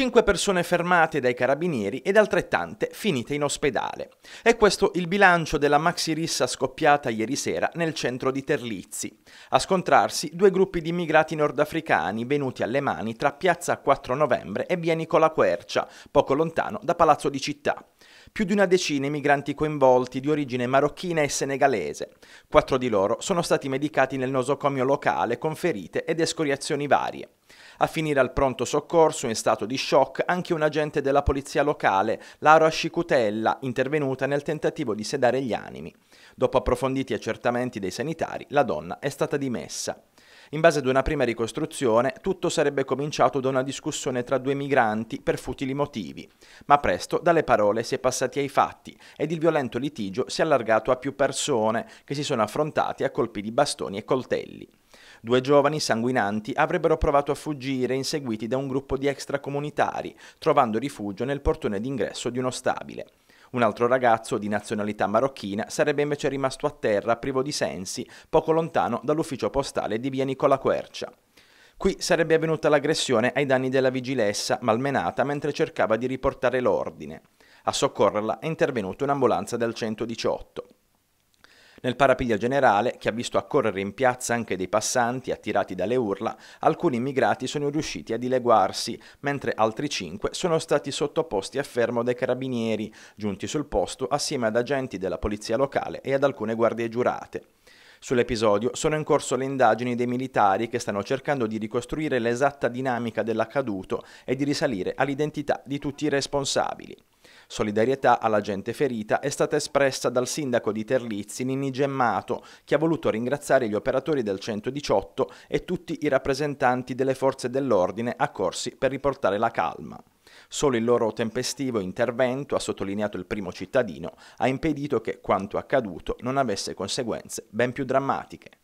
5 persone fermate dai carabinieri ed altrettante finite in ospedale. È questo il bilancio della maxi rissa scoppiata ieri sera nel centro di Terlizzi. A scontrarsi due gruppi di immigrati nordafricani venuti alle mani tra piazza 4 novembre e via Nicola Quercia, poco lontano da Palazzo di Città. Più di una decina i migranti coinvolti di origine marocchina e senegalese. Quattro di loro sono stati medicati nel nosocomio locale con ferite ed escoriazioni varie. A finire al pronto soccorso, in stato di shock, anche un agente della polizia locale, Laura Scicutella, intervenuta nel tentativo di sedare gli animi. Dopo approfonditi accertamenti dei sanitari, la donna è stata dimessa. In base ad una prima ricostruzione, tutto sarebbe cominciato da una discussione tra due migranti per futili motivi, ma presto dalle parole si è passati ai fatti ed il violento litigio si è allargato a più persone che si sono affrontati a colpi di bastoni e coltelli. Due giovani sanguinanti avrebbero provato a fuggire inseguiti da un gruppo di extracomunitari, trovando rifugio nel portone d'ingresso di uno stabile. Un altro ragazzo di nazionalità marocchina sarebbe invece rimasto a terra privo di sensi, poco lontano dall'ufficio postale di via Nicola Quercia. Qui sarebbe avvenuta l'aggressione ai danni della vigilessa, malmenata mentre cercava di riportare l'ordine. A soccorrerla è intervenuta un'ambulanza del 118. Nel parapiglia generale, che ha visto accorrere in piazza anche dei passanti attirati dalle urla, alcuni immigrati sono riusciti a dileguarsi, mentre altri cinque sono stati sottoposti a fermo dai carabinieri, giunti sul posto assieme ad agenti della polizia locale e ad alcune guardie giurate. Sull'episodio sono in corso le indagini dei militari che stanno cercando di ricostruire l'esatta dinamica dell'accaduto e di risalire all'identità di tutti i responsabili. Solidarietà alla gente ferita è stata espressa dal sindaco di Terlizzi, Nini Gemmato, che ha voluto ringraziare gli operatori del 118 e tutti i rappresentanti delle forze dell'ordine accorsi per riportare la calma. Solo il loro tempestivo intervento, ha sottolineato il primo cittadino, ha impedito che quanto accaduto non avesse conseguenze ben più drammatiche.